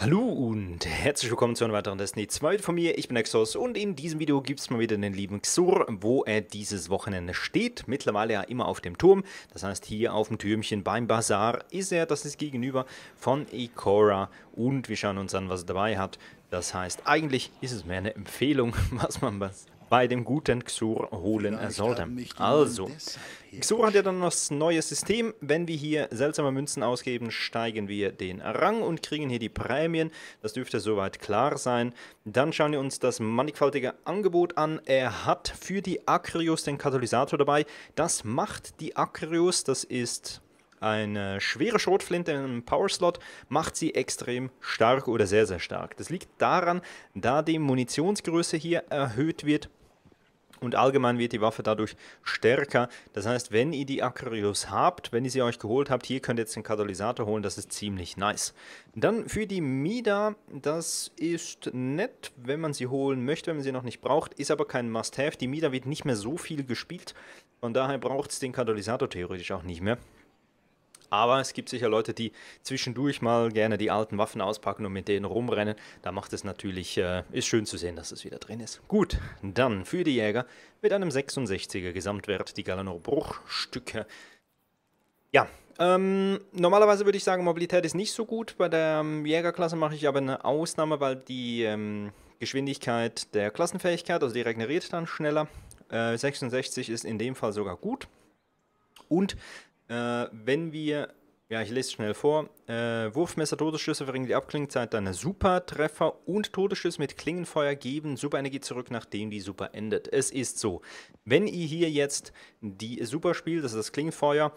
Hallo und herzlich willkommen zu einem weiteren Destiny 2 von mir. Ich bin Exos und in diesem Video gibt es mal wieder den lieben Xur, wo er dieses Wochenende steht. Mittlerweile ja immer auf dem Turm. Das heißt, hier auf dem Türmchen beim Bazar ist er. Das ist gegenüber von Ikora. Und wir schauen uns an, was er dabei hat. Das heißt, eigentlich ist es mehr eine Empfehlung, was man bei dem guten Xur holen sollte. Also, Xur hat ja dann das neue System. Wenn wir hier seltsame Münzen ausgeben, steigen wir den Rang und kriegen hier die Prämien. Das dürfte soweit klar sein. Dann schauen wir uns das mannigfaltige Angebot an. Er hat für die Akrius den Katalysator dabei. Das macht die Akrius. Das ist eine schwere Schrotflinte im Powerslot macht sie extrem stark oder sehr, sehr stark. Das liegt daran, da die Munitionsgröße hier erhöht wird und allgemein wird die Waffe dadurch stärker. Das heißt, wenn ihr die Acrylius habt, wenn ihr sie euch geholt habt, hier könnt ihr jetzt den Katalysator holen. Das ist ziemlich nice. Dann für die Mida, das ist nett, wenn man sie holen möchte, wenn man sie noch nicht braucht. Ist aber kein Must-Have. Die Mida wird nicht mehr so viel gespielt. Von daher braucht es den Katalysator theoretisch auch nicht mehr. Aber es gibt sicher Leute, die zwischendurch mal gerne die alten Waffen auspacken und mit denen rumrennen. Da macht es natürlich, äh, ist schön zu sehen, dass es wieder drin ist. Gut, dann für die Jäger mit einem 66er Gesamtwert die Galanor Bruchstücke. Ja, ähm, normalerweise würde ich sagen, Mobilität ist nicht so gut. Bei der ähm, Jägerklasse mache ich aber eine Ausnahme, weil die ähm, Geschwindigkeit der Klassenfähigkeit, also die regeneriert dann schneller. Äh, 66 ist in dem Fall sogar gut. Und äh, wenn wir, ja, ich lese schnell vor: äh, Wurfmesser, Todesschüsse verringern die Abklingzeit deiner Supertreffer und Todesschüsse mit Klingenfeuer geben Superenergie zurück, nachdem die Super endet. Es ist so, wenn ihr hier jetzt die Super spielt, das ist das Klingenfeuer,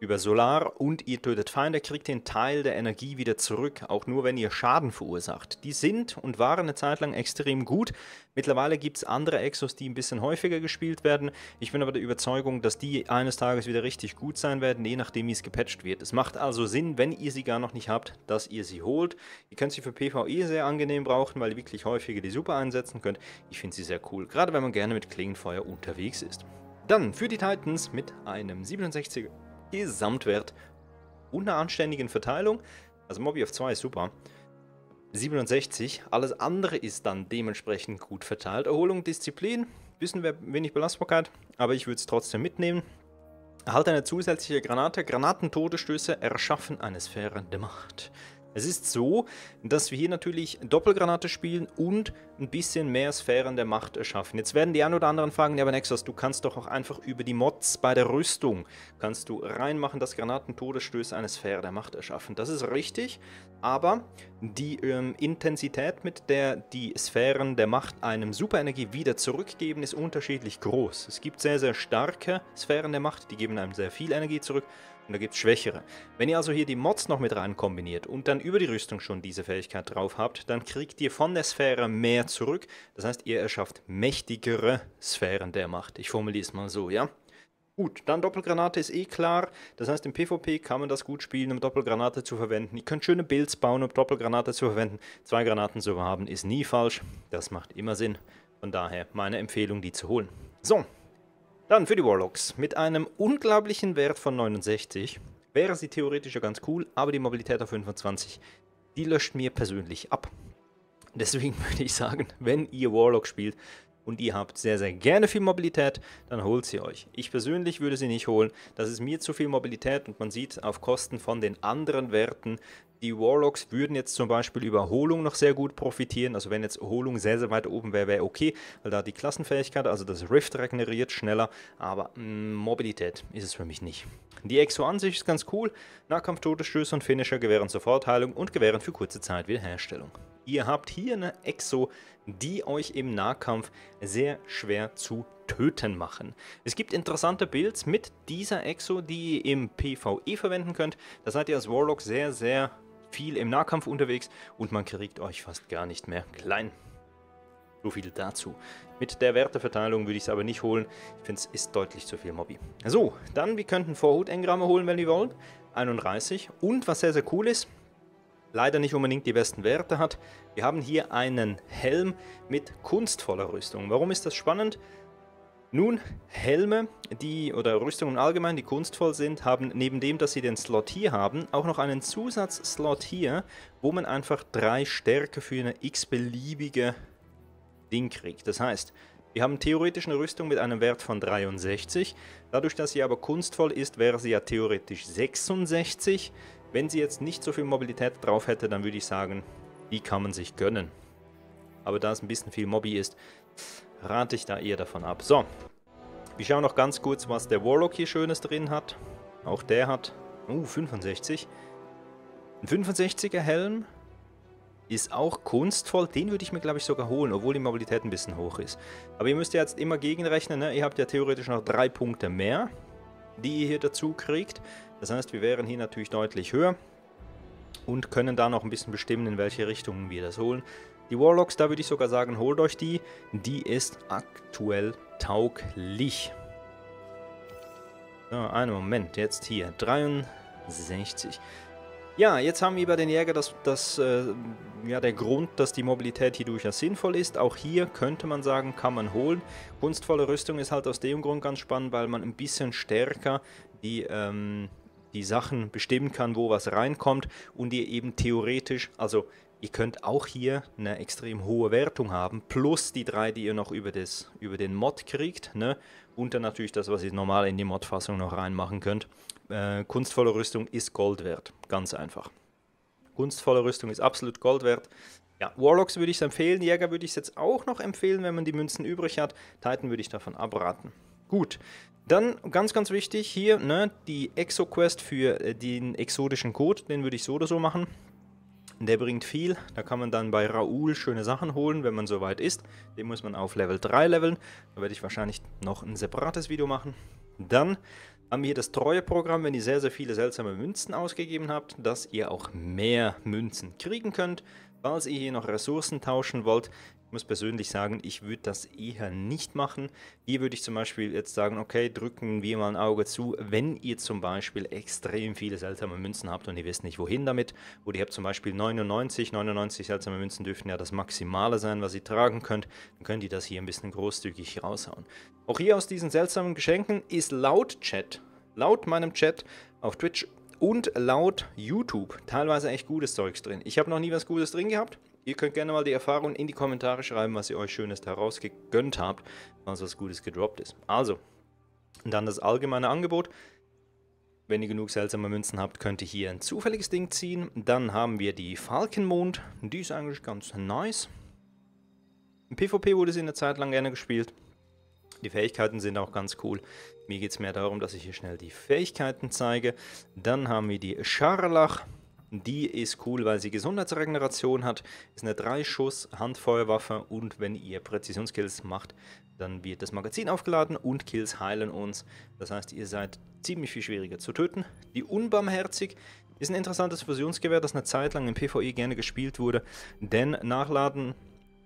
über Solar und ihr tötet Feinde, kriegt den Teil der Energie wieder zurück, auch nur wenn ihr Schaden verursacht. Die sind und waren eine Zeit lang extrem gut. Mittlerweile gibt es andere Exos, die ein bisschen häufiger gespielt werden. Ich bin aber der Überzeugung, dass die eines Tages wieder richtig gut sein werden, je nachdem wie es gepatcht wird. Es macht also Sinn, wenn ihr sie gar noch nicht habt, dass ihr sie holt. Ihr könnt sie für PvE sehr angenehm brauchen, weil ihr wirklich häufiger die Super einsetzen könnt. Ich finde sie sehr cool, gerade wenn man gerne mit Klingenfeuer unterwegs ist. Dann für die Titans mit einem 67er Gesamtwert und einer anständigen Verteilung. Also Mobby auf 2 ist super. 67, alles andere ist dann dementsprechend gut verteilt. Erholung, Disziplin, bisschen wenig Belastbarkeit, aber ich würde es trotzdem mitnehmen. Erhalte eine zusätzliche Granate, Granatentodestöße erschaffen eine Sphäre der Macht. Es ist so, dass wir hier natürlich Doppelgranate spielen und ein bisschen mehr Sphären der Macht erschaffen. Jetzt werden die ein oder anderen fragen, ja aber Nexus, du kannst doch auch einfach über die Mods bei der Rüstung, kannst du reinmachen, dass Granatentodesstöße eine Sphäre der Macht erschaffen. Das ist richtig, aber die ähm, Intensität, mit der die Sphären der Macht einem Superenergie wieder zurückgeben, ist unterschiedlich groß. Es gibt sehr, sehr starke Sphären der Macht, die geben einem sehr viel Energie zurück und da gibt es schwächere. Wenn ihr also hier die Mods noch mit rein kombiniert und dann über die Rüstung schon diese Fähigkeit drauf habt, dann kriegt ihr von der Sphäre mehr zurück. Das heißt, ihr erschafft mächtigere Sphären der Macht. Ich formuliere es mal so, ja? Gut, dann Doppelgranate ist eh klar. Das heißt, im PvP kann man das gut spielen, um Doppelgranate zu verwenden. Ihr könnt schöne Builds bauen, um Doppelgranate zu verwenden. Zwei Granaten zu haben ist nie falsch. Das macht immer Sinn. Von daher meine Empfehlung, die zu holen. So, dann für die Warlocks. Mit einem unglaublichen Wert von 69 wäre sie theoretisch ja ganz cool, aber die Mobilität auf 25, die löscht mir persönlich ab. Deswegen würde ich sagen, wenn ihr Warlock spielt und ihr habt sehr, sehr gerne viel Mobilität, dann holt sie euch. Ich persönlich würde sie nicht holen. Das ist mir zu viel Mobilität und man sieht auf Kosten von den anderen Werten, die Warlocks würden jetzt zum Beispiel über Holung noch sehr gut profitieren. Also wenn jetzt Holung sehr, sehr weit oben wäre, wäre okay, weil da die Klassenfähigkeit, also das Rift regeneriert schneller, aber mh, mm, Mobilität ist es für mich nicht. Die Exo an sich ist ganz cool. Nahkampf, Todesstöße und Finisher gewähren sofort Heilung und gewähren für kurze Zeit Wiederherstellung. Ihr habt hier eine Exo, die euch im Nahkampf sehr schwer zu töten machen. Es gibt interessante Builds mit dieser Exo, die ihr im PvE verwenden könnt. Da seid ihr als Warlock sehr, sehr viel im Nahkampf unterwegs und man kriegt euch fast gar nicht mehr klein. So viel dazu. Mit der Werteverteilung würde ich es aber nicht holen. Ich finde, es ist deutlich zu viel Mobby. So, dann, wir könnten Vorhut-Engramme holen, wenn ihr wollt. 31. Und was sehr, sehr cool ist, leider nicht unbedingt die besten Werte hat, wir haben hier einen Helm mit kunstvoller Rüstung. Warum ist das spannend? Nun, Helme, die oder Rüstungen allgemein, die kunstvoll sind, haben neben dem, dass sie den Slot hier haben, auch noch einen Zusatzslot hier, wo man einfach drei Stärke für eine x-beliebige Ding kriegt. Das heißt, wir haben theoretisch eine Rüstung mit einem Wert von 63. Dadurch, dass sie aber kunstvoll ist, wäre sie ja theoretisch 66. Wenn sie jetzt nicht so viel Mobilität drauf hätte, dann würde ich sagen, die kann man sich gönnen. Aber da es ein bisschen viel Mobby ist, rate ich da eher davon ab. So, wir schauen noch ganz kurz, was der Warlock hier Schönes drin hat. Auch der hat, uh, 65. Ein 65er Helm ist auch kunstvoll. Den würde ich mir, glaube ich, sogar holen, obwohl die Mobilität ein bisschen hoch ist. Aber ihr müsst ja jetzt immer gegenrechnen. Ne? Ihr habt ja theoretisch noch drei Punkte mehr, die ihr hier dazu kriegt. Das heißt, wir wären hier natürlich deutlich höher und können da noch ein bisschen bestimmen, in welche Richtungen wir das holen. Die Warlocks, da würde ich sogar sagen, holt euch die. Die ist aktuell tauglich. So, einen Moment, jetzt hier. 63. Ja, jetzt haben wir bei den Jäger das, das äh, ja, der Grund, dass die Mobilität hier durchaus sinnvoll ist. Auch hier könnte man sagen, kann man holen. Kunstvolle Rüstung ist halt aus dem Grund ganz spannend, weil man ein bisschen stärker die ähm, die Sachen bestimmen kann, wo was reinkommt und ihr eben theoretisch, also ihr könnt auch hier eine extrem hohe Wertung haben, plus die drei, die ihr noch über, das, über den Mod kriegt, ne? und dann natürlich das, was ihr normal in die Mod-Fassung noch reinmachen könnt. Äh, kunstvolle Rüstung ist Gold wert, ganz einfach. Kunstvolle Rüstung ist absolut Gold wert. Ja, Warlocks würde ich es empfehlen, Jäger würde ich es jetzt auch noch empfehlen, wenn man die Münzen übrig hat. Titan würde ich davon abraten. Gut, dann ganz, ganz wichtig hier, ne, die Exo-Quest für äh, den exotischen Code, den würde ich so oder so machen. Der bringt viel, da kann man dann bei Raoul schöne Sachen holen, wenn man soweit ist. Den muss man auf Level 3 leveln, da werde ich wahrscheinlich noch ein separates Video machen. Dann haben wir hier das Treueprogramm, wenn ihr sehr, sehr viele seltsame Münzen ausgegeben habt, dass ihr auch mehr Münzen kriegen könnt. Falls ihr hier noch Ressourcen tauschen wollt, ich muss persönlich sagen, ich würde das eher nicht machen. Hier würde ich zum Beispiel jetzt sagen, okay, drücken wir mal ein Auge zu, wenn ihr zum Beispiel extrem viele seltsame Münzen habt und ihr wisst nicht wohin damit. Oder ihr habt zum Beispiel 99, 99 seltsame Münzen dürften ja das Maximale sein, was ihr tragen könnt. Dann könnt ihr das hier ein bisschen großzügig raushauen. Auch hier aus diesen seltsamen Geschenken ist laut Chat, laut meinem Chat auf Twitch und laut YouTube teilweise echt gutes Zeugs drin. Ich habe noch nie was Gutes drin gehabt. Ihr könnt gerne mal die Erfahrung in die Kommentare schreiben, was ihr euch Schönes daraus gegönnt habt, was was Gutes gedroppt ist. Also, dann das allgemeine Angebot. Wenn ihr genug seltsame Münzen habt, könnt ihr hier ein zufälliges Ding ziehen. Dann haben wir die Falkenmond. Die ist eigentlich ganz nice. Im PvP wurde sie eine Zeit lang gerne gespielt. Die Fähigkeiten sind auch ganz cool. Mir geht es mehr darum, dass ich hier schnell die Fähigkeiten zeige. Dann haben wir die Scharlach. Die ist cool, weil sie Gesundheitsregeneration hat, ist eine 3-Schuss-Handfeuerwaffe und wenn ihr Präzisionskills macht, dann wird das Magazin aufgeladen und Kills heilen uns. Das heißt, ihr seid ziemlich viel schwieriger zu töten. Die Unbarmherzig ist ein interessantes Fusionsgewehr, das eine Zeit lang im PvE gerne gespielt wurde, denn Nachladen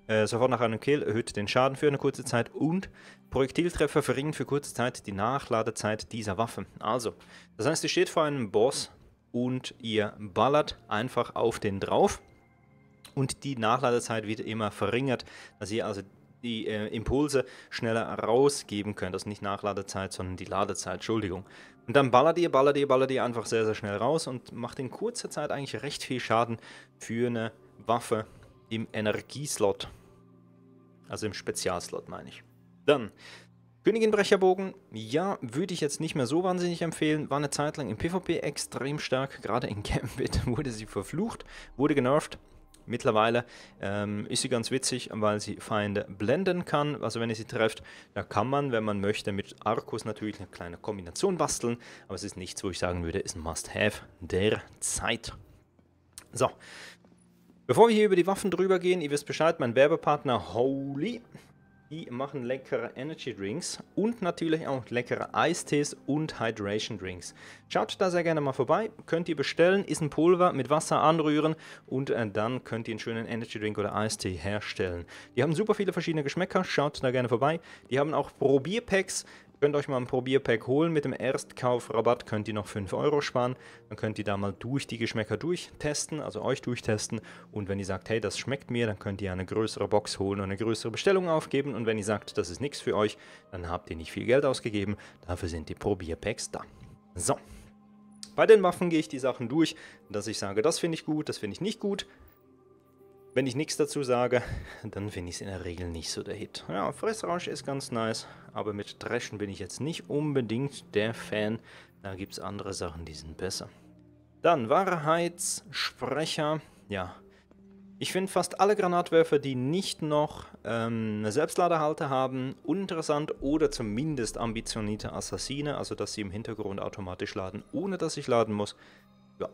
äh, sofort nach einem Kill erhöht den Schaden für eine kurze Zeit und Projektiltreffer verringern für kurze Zeit die Nachladezeit dieser Waffe. Also, das heißt, ihr steht vor einem Boss, und ihr ballert einfach auf den drauf. Und die Nachladezeit wird immer verringert, dass ihr also die äh, Impulse schneller rausgeben könnt. Das also ist nicht Nachladezeit, sondern die Ladezeit, Entschuldigung. Und dann ballert ihr, ballert ihr, ballert ihr einfach sehr, sehr schnell raus und macht in kurzer Zeit eigentlich recht viel Schaden für eine Waffe im Energieslot. Also im Spezialslot meine ich. Dann Königinbrecherbogen, ja, würde ich jetzt nicht mehr so wahnsinnig empfehlen. War eine Zeit lang im PvP extrem stark. Gerade in Gambit wurde sie verflucht, wurde genervt. Mittlerweile ähm, ist sie ganz witzig, weil sie Feinde blenden kann. Also wenn ihr sie trefft, da kann man, wenn man möchte, mit Arkus natürlich eine kleine Kombination basteln. Aber es ist nichts, wo ich sagen würde, ist ein Must-Have der Zeit. So, bevor wir hier über die Waffen drüber gehen, ihr wisst Bescheid, mein Werbepartner Holy die machen leckere Energy Drinks und natürlich auch leckere Eistees und Hydration Drinks. Schaut da sehr gerne mal vorbei, könnt ihr bestellen, ist ein Pulver, mit Wasser anrühren und äh, dann könnt ihr einen schönen Energy Drink oder Eistee herstellen. Die haben super viele verschiedene Geschmäcker, schaut da gerne vorbei. Die haben auch Probierpacks, könnt euch mal ein Probierpack holen. Mit dem Erstkaufrabatt könnt ihr noch 5 Euro sparen. Dann könnt ihr da mal durch die Geschmäcker durchtesten, also euch durchtesten. Und wenn ihr sagt, hey, das schmeckt mir, dann könnt ihr eine größere Box holen und eine größere Bestellung aufgeben. Und wenn ihr sagt, das ist nichts für euch, dann habt ihr nicht viel Geld ausgegeben. Dafür sind die Probierpacks da. So. Bei den Waffen gehe ich die Sachen durch, dass ich sage, das finde ich gut, das finde ich nicht gut, wenn ich nichts dazu sage, dann finde ich es in der Regel nicht so der Hit. Ja, Fressrausch ist ganz nice, aber mit Dreschen bin ich jetzt nicht unbedingt der Fan. Da gibt es andere Sachen, die sind besser. Dann Wahrheitssprecher. Ja, ich finde fast alle Granatwerfer, die nicht noch ähm, Selbstladerhalter haben, uninteressant oder zumindest ambitionierte Assassine, also dass sie im Hintergrund automatisch laden, ohne dass ich laden muss. Ja,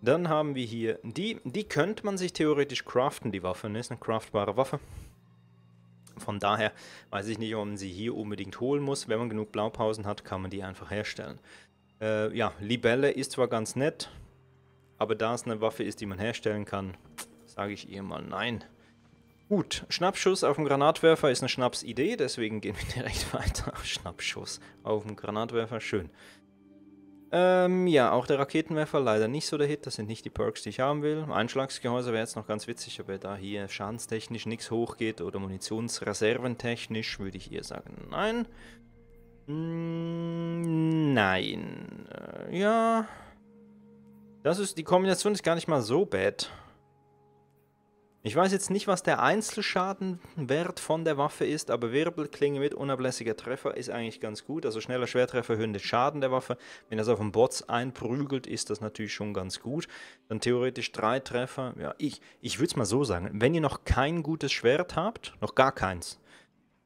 dann haben wir hier die. Die könnte man sich theoretisch craften, die Waffe. Ne? Ist eine craftbare Waffe. Von daher weiß ich nicht, ob man sie hier unbedingt holen muss. Wenn man genug Blaupausen hat, kann man die einfach herstellen. Äh, ja, Libelle ist zwar ganz nett, aber da es eine Waffe ist, die man herstellen kann, sage ich ihr mal nein. Gut, Schnappschuss auf dem Granatwerfer ist eine Schnapsidee, deswegen gehen wir direkt weiter. Schnappschuss auf dem Granatwerfer, schön. Ähm, ja, auch der Raketenwerfer leider nicht so der Hit. Das sind nicht die Perks, die ich haben will. Einschlagsgehäuse wäre jetzt noch ganz witzig, aber da hier schadenstechnisch nichts hochgeht oder munitionsreserventechnisch, würde ich eher sagen, nein. Mm, nein. Äh, ja. Das ist, die Kombination ist gar nicht mal so bad. Ich weiß jetzt nicht, was der Einzelschadenwert von der Waffe ist, aber Wirbelklinge mit unablässiger Treffer ist eigentlich ganz gut. Also schneller Schwertreffer erhöhen den Schaden der Waffe. Wenn das auf den Bots einprügelt, ist das natürlich schon ganz gut. Dann theoretisch drei Treffer. Ja, ich, ich würde es mal so sagen. Wenn ihr noch kein gutes Schwert habt, noch gar keins,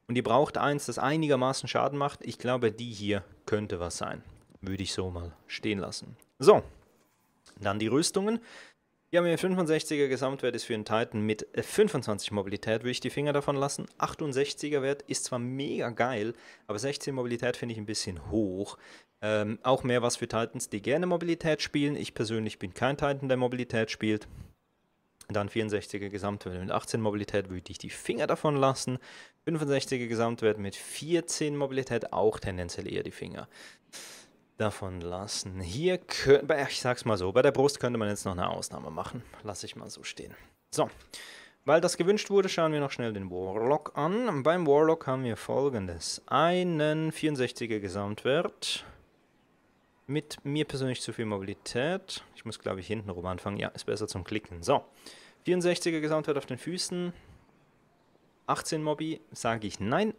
und ihr braucht eins, das einigermaßen Schaden macht, ich glaube, die hier könnte was sein. Würde ich so mal stehen lassen. So, dann die Rüstungen. Ja, mit 65er Gesamtwert ist für einen Titan mit 25 äh, Mobilität, würde ich die Finger davon lassen. 68er Wert ist zwar mega geil, aber 16 Mobilität finde ich ein bisschen hoch. Ähm, auch mehr was für Titans, die gerne Mobilität spielen. Ich persönlich bin kein Titan, der Mobilität spielt. Dann 64er Gesamtwert mit 18 Mobilität würde ich die Finger davon lassen. 65er Gesamtwert mit 14 Mobilität auch tendenziell eher die Finger davon lassen. Hier, ich sag's mal so, bei der Brust könnte man jetzt noch eine Ausnahme machen. Lass ich mal so stehen. So, weil das gewünscht wurde, schauen wir noch schnell den Warlock an. Beim Warlock haben wir folgendes. Einen 64er Gesamtwert. Mit mir persönlich zu viel Mobilität. Ich muss, glaube ich, hinten rum anfangen. Ja, ist besser zum Klicken. So, 64er Gesamtwert auf den Füßen. 18 Mobi, sage ich nein.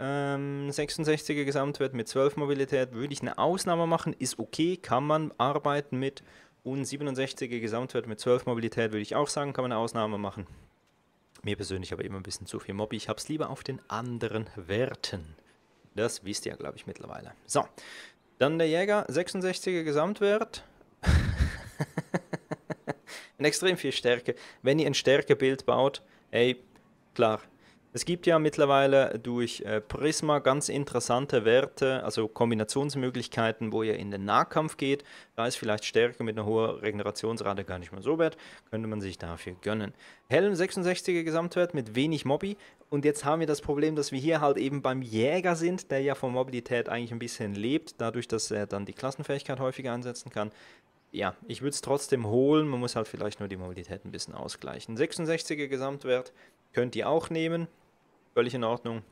Ähm, 66er Gesamtwert mit 12 Mobilität würde ich eine Ausnahme machen, ist okay, kann man arbeiten mit. Und 67er Gesamtwert mit 12 Mobilität würde ich auch sagen, kann man eine Ausnahme machen. Mir persönlich aber immer ein bisschen zu viel Mobby. Ich habe es lieber auf den anderen Werten. Das wisst ihr, glaube ich, mittlerweile. So, dann der Jäger, 66er Gesamtwert. extrem viel Stärke. Wenn ihr ein Stärkebild baut, ey, klar, es gibt ja mittlerweile durch äh, Prisma ganz interessante Werte, also Kombinationsmöglichkeiten, wo ihr in den Nahkampf geht. Da ist vielleicht Stärke mit einer hohen Regenerationsrate gar nicht mehr so wert. Könnte man sich dafür gönnen. Helm 66er Gesamtwert mit wenig Mobby. Und jetzt haben wir das Problem, dass wir hier halt eben beim Jäger sind, der ja von Mobilität eigentlich ein bisschen lebt, dadurch, dass er dann die Klassenfähigkeit häufiger einsetzen kann ja, ich würde es trotzdem holen. Man muss halt vielleicht nur die Mobilität ein bisschen ausgleichen. 66er Gesamtwert Könnt ihr auch nehmen. Völlig in Ordnung.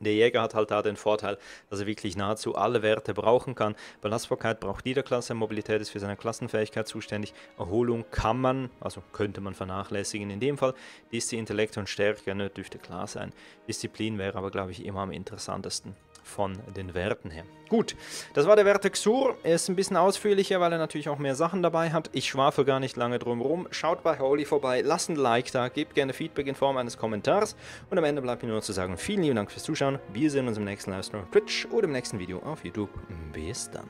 Der Jäger hat halt da den Vorteil, dass er wirklich nahezu alle Werte brauchen kann. Belastbarkeit braucht jeder Klasse, Mobilität ist für seine Klassenfähigkeit zuständig. Erholung kann man, also könnte man vernachlässigen in dem Fall. Dies die Intellekt und Stärke ne, dürfte klar sein. Disziplin wäre aber, glaube ich, immer am interessantesten von den Werten her. Gut, das war der Werte Xur. Er ist ein bisschen ausführlicher, weil er natürlich auch mehr Sachen dabei hat. Ich schwafe gar nicht lange drum rum. Schaut bei Holy vorbei, lasst ein Like da, gebt gerne Feedback in Form eines Kommentars. Und am Ende bleibt mir nur zu sagen, vielen lieben Dank fürs Zuschauen. Zuschauen. Wir sehen uns im nächsten Livestream auf Twitch oder im nächsten Video auf YouTube. Bis dann.